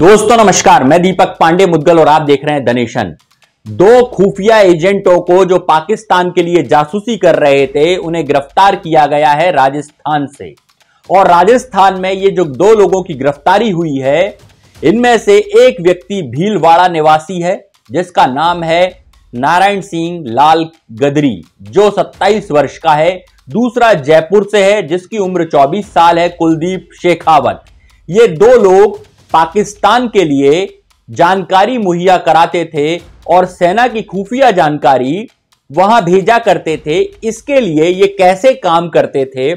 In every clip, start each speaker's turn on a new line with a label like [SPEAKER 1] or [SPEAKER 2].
[SPEAKER 1] दोस्तों नमस्कार मैं दीपक पांडे मुद्गल और आप देख रहे हैं धनेशन दो खुफिया एजेंटों को जो पाकिस्तान के लिए जासूसी कर रहे थे उन्हें गिरफ्तार किया गया है राजस्थान से और राजस्थान में ये जो दो लोगों की गिरफ्तारी हुई है इनमें से एक व्यक्ति भीलवाड़ा निवासी है जिसका नाम है नारायण सिंह लाल गदरी जो सत्ताईस वर्ष का है दूसरा जयपुर से है जिसकी उम्र चौबीस साल है कुलदीप शेखावत ये दो लोग पाकिस्तान के लिए जानकारी मुहैया कराते थे और सेना की खुफिया जानकारी वहां भेजा करते थे इसके लिए ये कैसे काम करते थे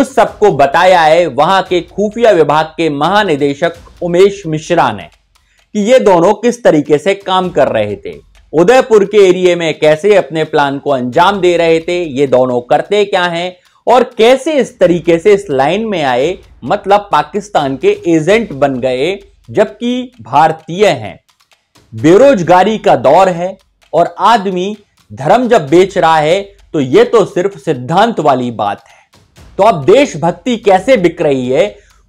[SPEAKER 1] उस सबको बताया है वहां के खुफिया विभाग के महानिदेशक उमेश मिश्रा ने कि ये दोनों किस तरीके से काम कर रहे थे उदयपुर के एरिए में कैसे अपने प्लान को अंजाम दे रहे थे ये दोनों करते क्या हैं और कैसे इस तरीके से इस लाइन में आए मतलब पाकिस्तान के एजेंट बन गए जबकि भारतीय हैं बेरोजगारी का दौर है और आदमी धर्म जब बेच रहा है तो यह तो सिर्फ सिद्धांत वाली बात है तो अब देशभक्ति कैसे बिक रही है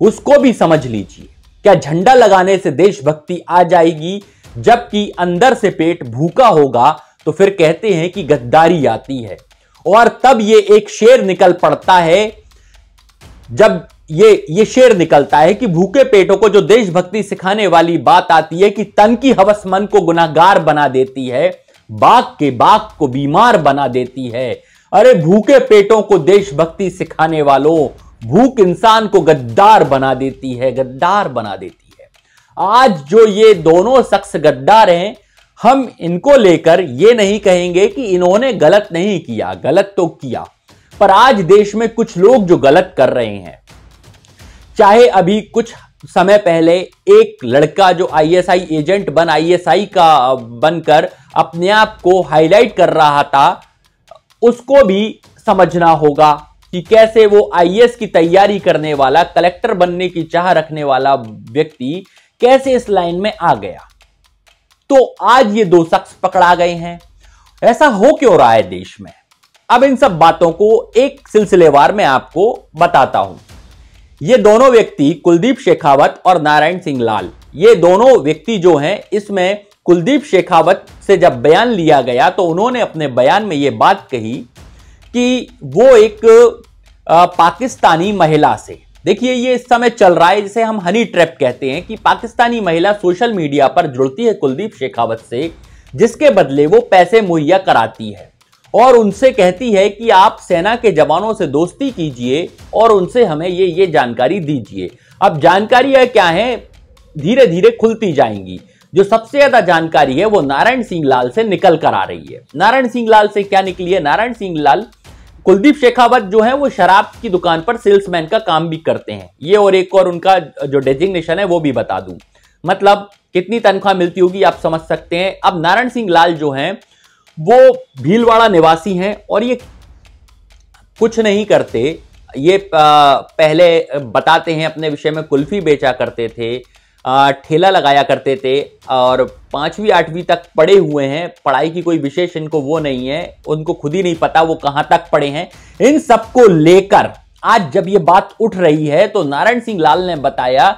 [SPEAKER 1] उसको भी समझ लीजिए क्या झंडा लगाने से देशभक्ति आ जाएगी जबकि अंदर से पेट भूखा होगा तो फिर कहते हैं कि गद्दारी आती है और तब ये एक शेर निकल पड़ता है जब ये ये शेर निकलता है कि भूखे पेटों को जो देशभक्ति सिखाने वाली बात आती है कि तन की हवस मन को गुनागार बना देती है बाघ के बाघ को बीमार बना देती है अरे भूखे पेटों को देशभक्ति सिखाने वालों भूख इंसान को गद्दार बना देती है गद्दार बना देती है आज जो ये दोनों शख्स गद्दार हैं हम इनको लेकर ये नहीं कहेंगे कि इन्होंने गलत नहीं किया गलत तो किया पर आज देश में कुछ लोग जो गलत कर रहे हैं चाहे अभी कुछ समय पहले एक लड़का जो आईएसआई एजेंट बन आईएसआई का बनकर अपने आप को हाईलाइट कर रहा था उसको भी समझना होगा कि कैसे वो आईएएस की तैयारी करने वाला कलेक्टर बनने की चाह रखने वाला व्यक्ति कैसे इस लाइन में आ गया तो आज ये दो शख्स पकड़ा गए हैं ऐसा हो क्यों रहा है देश में अब इन सब बातों को एक सिलसिलेवार में आपको बताता हूं ये दोनों व्यक्ति कुलदीप शेखावत और नारायण सिंह लाल ये दोनों व्यक्ति जो हैं इसमें कुलदीप शेखावत से जब बयान लिया गया तो उन्होंने अपने बयान में ये बात कही कि वो एक पाकिस्तानी महिला से देखिए ये इस समय चल रहा है जिसे हम हनी ट्रैप कहते हैं कि पाकिस्तानी महिला सोशल मीडिया पर जुड़ती है कुलदीप शेखावत से जिसके बदले वो पैसे मुहैया कराती है और उनसे कहती है कि आप सेना के जवानों से दोस्ती कीजिए और उनसे हमें ये ये जानकारी दीजिए अब जानकारी है क्या है धीरे धीरे खुलती जाएंगी जो सबसे ज्यादा जानकारी है वो नारायण सिंह लाल से निकल कर आ रही है नारायण सिंह लाल से क्या निकली है नारायण सिंह लाल कुलदीप शेखावत जो है वो शराब की दुकान पर सेल्समैन का काम भी करते हैं ये और एक और उनका जो डेजिग्नेशन है वो भी बता दूं मतलब कितनी तनख्वाह मिलती होगी आप समझ सकते हैं अब नारायण सिंह लाल जो हैं वो भीलवाड़ा निवासी हैं और ये कुछ नहीं करते ये पहले बताते हैं अपने विषय में कुल्फी बेचा करते थे ठेला लगाया करते थे और पाँचवीं आठवीं तक पढ़े हुए हैं पढ़ाई की कोई विशेष इनको वो नहीं है उनको खुद ही नहीं पता वो कहाँ तक पढ़े हैं इन सबको लेकर आज जब ये बात उठ रही है तो नारायण सिंह लाल ने बताया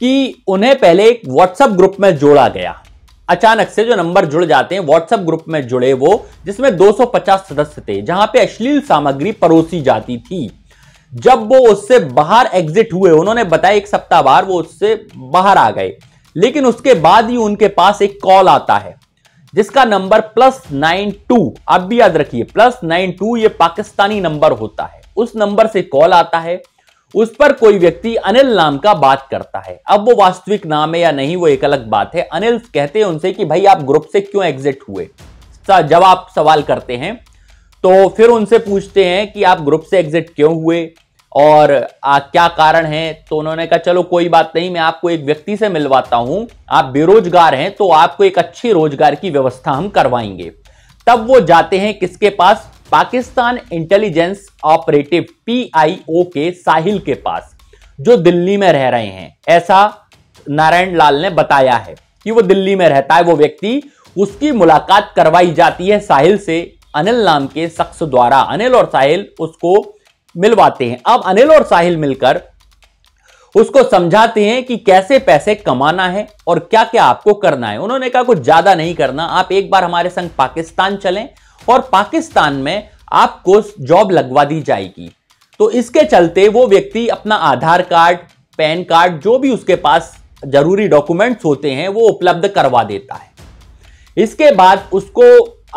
[SPEAKER 1] कि उन्हें पहले एक व्हाट्सएप ग्रुप में जोड़ा गया अचानक से जो नंबर जुड़ जाते हैं व्हाट्सएप ग्रुप में जुड़े वो जिसमें 250 सदस्य थे जहां पे अश्लील सामग्री परोसी जाती थी जब वो उससे बाहर एग्जिट हुए उन्होंने बताया एक सप्ताह बाद वो उससे बाहर आ गए लेकिन उसके बाद ही उनके पास एक कॉल आता है जिसका नंबर प्लस नाइन टू आप भी याद रखिए प्लस नाइन टू ये पाकिस्तानी नंबर होता है उस नंबर से कॉल आता है उस पर कोई व्यक्ति अनिल नाम का बात करता है अब वो वास्तविक नाम है या नहीं वो एक अलग बात है अनिल कहते हैं उनसे कि भाई आप ग्रुप से क्यों एग्जिट हुए जब आप सवाल करते हैं तो फिर उनसे पूछते हैं कि आप ग्रुप से एग्जिट क्यों हुए और आ, क्या कारण है तो उन्होंने कहा चलो कोई बात नहीं मैं आपको एक व्यक्ति से मिलवाता हूं आप बेरोजगार हैं तो आपको एक अच्छी रोजगार की व्यवस्था हम करवाएंगे तब वो जाते हैं किसके पास Pakistan intelligence operative P K Sahil के पास जो दिल्ली में रह रहे हैं ऐसा नारायण लाल ने बताया है कि वो दिल्ली में रहता है वो व्यक्ति उसकी मुलाकात करवाई जाती है साहिल से अनिल नाम के शख्स द्वारा अनिल और साहिल उसको मिलवाते हैं अब अनिल और साहिल मिलकर उसको समझाते हैं कि कैसे पैसे कमाना है और क्या क्या आपको करना है उन्होंने कहा कुछ ज्यादा नहीं करना आप एक बार हमारे संग पाकिस्तान चलें और पाकिस्तान में आपको जॉब लगवा दी जाएगी तो इसके चलते वो व्यक्ति अपना आधार कार्ड पैन कार्ड जो भी उसके पास जरूरी डॉक्यूमेंट्स होते हैं वो उपलब्ध करवा देता है इसके बाद उसको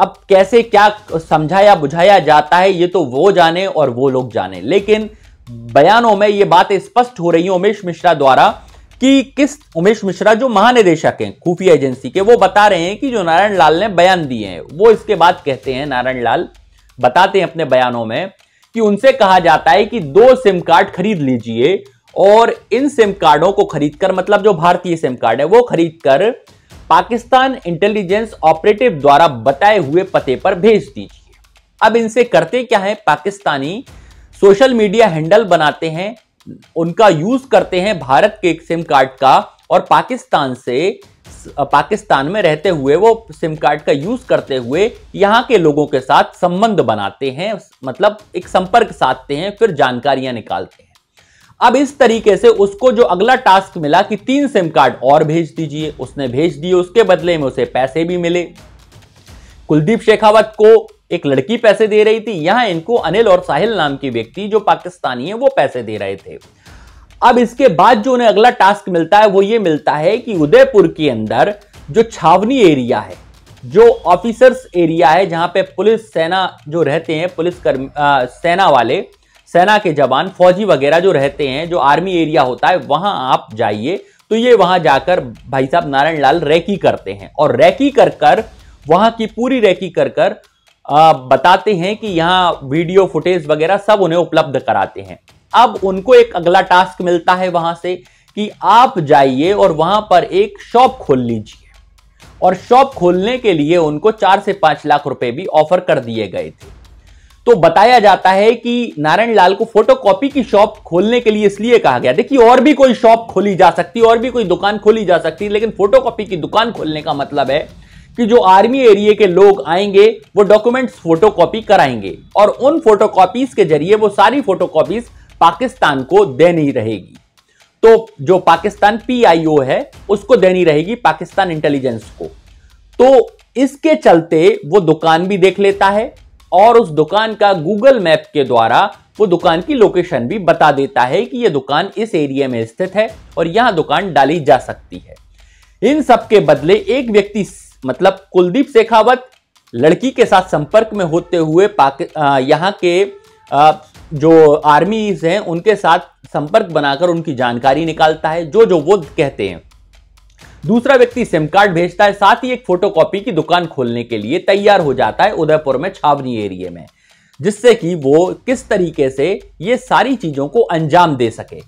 [SPEAKER 1] अब कैसे क्या समझाया बुझाया जाता है ये तो वो जाने और वो लोग जाने लेकिन बयानों में ये बात स्पष्ट हो रही है उमेश मिश्रा द्वारा कि किस उमेश मिश्रा जो महानिदेशक हैं खुफिया एजेंसी के वो बता रहे हैं कि जो नारायण लाल ने बयान दिए हैं वो इसके बाद कहते हैं नारायण लाल बताते हैं अपने बयानों में कि उनसे कहा जाता है कि दो सिम कार्ड खरीद लीजिए और इन सिम कार्डों को खरीदकर मतलब जो भारतीय सिम कार्ड है वो खरीदकर पाकिस्तान इंटेलिजेंस ऑपरेटिव द्वारा बताए हुए पते पर भेज दीजिए अब इनसे करते क्या है पाकिस्तानी सोशल मीडिया हैंडल बनाते हैं उनका यूज करते हैं भारत के एक सिम कार्ड का और पाकिस्तान से पाकिस्तान में रहते हुए वो सिम कार्ड का यूज करते हुए यहाँ के लोगों के साथ संबंध बनाते हैं मतलब एक संपर्क साधते हैं फिर जानकारियां निकालते हैं अब इस तरीके से उसको जो अगला टास्क मिला कि तीन सिम कार्ड और भेज दीजिए उसने भेज दिए उसके बदले में उसे पैसे भी मिले कुलदीप शेखावत को एक लड़की पैसे दे रही थी यहां इनको अनिल और साहिल नाम की व्यक्ति जो पाकिस्तानी है वो पैसे दे रहे थे अब इसके बाद जो उन्हें अगला टास्क मिलता है वो ये मिलता है कि उदयपुर के अंदर जो छावनी एरिया है जो ऑफिसर्स एरिया है जहां पे पुलिस सेना जो रहते हैं पुलिस कर्म सेना वाले सेना के जवान फौजी वगैरह जो रहते हैं जो आर्मी एरिया होता है वहां आप जाइए तो ये वहां जाकर भाई साहब नारायण लाल रैकी करते हैं और रैकी कर कर वहां की पूरी रैकी कर कर आ, बताते हैं कि यहाँ वीडियो फुटेज वगैरह सब उन्हें उपलब्ध कराते हैं अब उनको एक अगला टास्क मिलता है वहां से कि आप जाइए और वहां पर एक शॉप खोल लीजिए और शॉप खोलने के लिए उनको चार से पांच लाख रुपए भी ऑफर कर दिए गए थे तो बताया जाता है कि नारायण लाल को फोटोकॉपी की शॉप खोलने के लिए इसलिए कहा गया देखिए और भी कोई शॉप खोली जा सकती और भी कोई दुकान खोली जा सकती लेकिन फोटोकॉपी की दुकान खोलने का मतलब है कि जो आर्मी एरिया के लोग आएंगे वो डॉक्यूमेंट्स फोटोकॉपी कराएंगे और उन फोटोकॉपीज के जरिए वो सारी फोटोकॉपीज पाकिस्तान को देनी रहेगी तो जो पाकिस्तान पीआईओ है उसको देनी रहेगी पाकिस्तान इंटेलिजेंस को तो इसके चलते वो दुकान भी देख लेता है और उस दुकान का गूगल मैप के द्वारा वो दुकान की लोकेशन भी बता देता है कि ये दुकान इस एरिया में स्थित है और यहाँ दुकान डाली जा सकती है इन सब के बदले एक व्यक्ति मतलब कुलदीप शेखावत लड़की के साथ संपर्क में होते हुए यहाँ के आ, जो आर्मीज हैं उनके साथ संपर्क बनाकर उनकी जानकारी निकालता है जो जो वो कहते हैं दूसरा व्यक्ति सिम कार्ड भेजता है साथ ही एक फोटोकॉपी की दुकान खोलने के लिए तैयार हो जाता है उदयपुर में छावनी एरिए में जिससे कि वो किस तरीके से ये सारी चीजों को अंजाम दे सके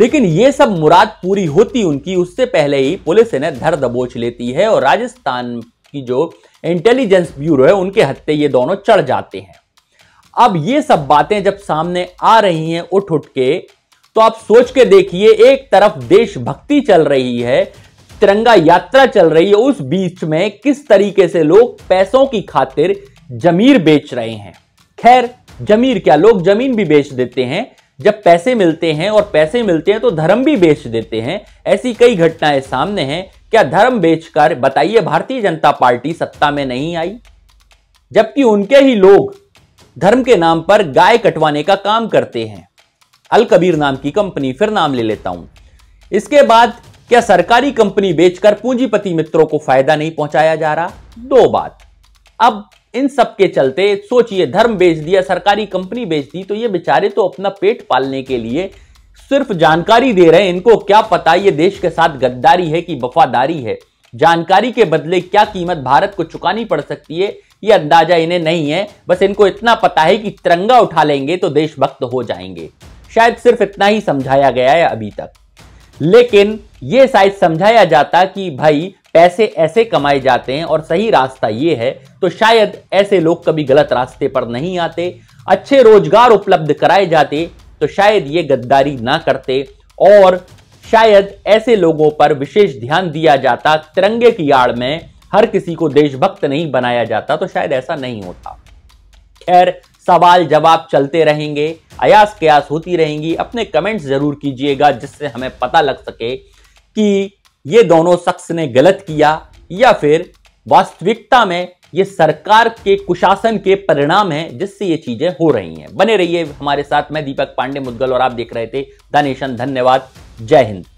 [SPEAKER 1] लेकिन ये सब मुराद पूरी होती उनकी उससे पहले ही पुलिस इन्हें धर दबोच लेती है और राजस्थान की जो इंटेलिजेंस ब्यूरो है उनके हत्ते ये दोनों चढ़ जाते हैं अब ये सब बातें जब सामने आ रही हैं उठ उठ के तो आप सोच के देखिए एक तरफ देशभक्ति चल रही है तिरंगा यात्रा चल रही है उस बीच में किस तरीके से लोग पैसों की खातिर जमीर बेच रहे हैं खैर जमीर क्या लोग जमीन भी बेच देते हैं जब पैसे मिलते हैं और पैसे मिलते हैं तो धर्म भी बेच देते हैं ऐसी कई घटनाएं सामने हैं क्या धर्म बेचकर बताइए भारतीय जनता पार्टी सत्ता में नहीं आई जबकि उनके ही लोग धर्म के नाम पर गाय कटवाने का काम करते हैं अल कबीर नाम की कंपनी फिर नाम ले लेता हूं इसके बाद क्या सरकारी कंपनी बेचकर पूंजीपति मित्रों को फायदा नहीं पहुंचाया जा रहा दो बात अब इन सब के चलते सोचिए धर्म बेच दिया सरकारी कंपनी बेच दी तो ये बेचारे तो अपना पेट पालने के लिए सिर्फ जानकारी दे रहे हैं इनको क्या पता ये देश के साथ गद्दारी है कि वफादारी है जानकारी के बदले क्या कीमत भारत को चुकानी पड़ सकती है ये अंदाजा इन्हें नहीं है बस इनको इतना पता है कि तिरंगा उठा लेंगे तो देशभक्त हो जाएंगे शायद सिर्फ इतना ही समझाया गया है अभी तक लेकिन ये शायद समझाया जाता कि भाई पैसे ऐसे कमाए जाते हैं और सही रास्ता ये है तो शायद ऐसे लोग कभी गलत रास्ते पर नहीं आते अच्छे रोजगार उपलब्ध कराए जाते तो शायद ये गद्दारी ना करते और शायद ऐसे लोगों पर विशेष ध्यान दिया जाता तिरंगे की आड़ में हर किसी को देशभक्त नहीं बनाया जाता तो शायद ऐसा नहीं होता खैर सवाल जवाब चलते रहेंगे अयास कयास होती रहेंगी अपने कमेंट्स जरूर कीजिएगा जिससे हमें पता लग सके कि ये दोनों शख्स ने गलत किया या फिर वास्तविकता में ये सरकार के कुशासन के परिणाम है जिससे ये चीजें हो रही हैं बने रहिए है हमारे साथ मैं दीपक पांडे मुद्गल और आप देख रहे थे धनेशन धन्यवाद जय हिंद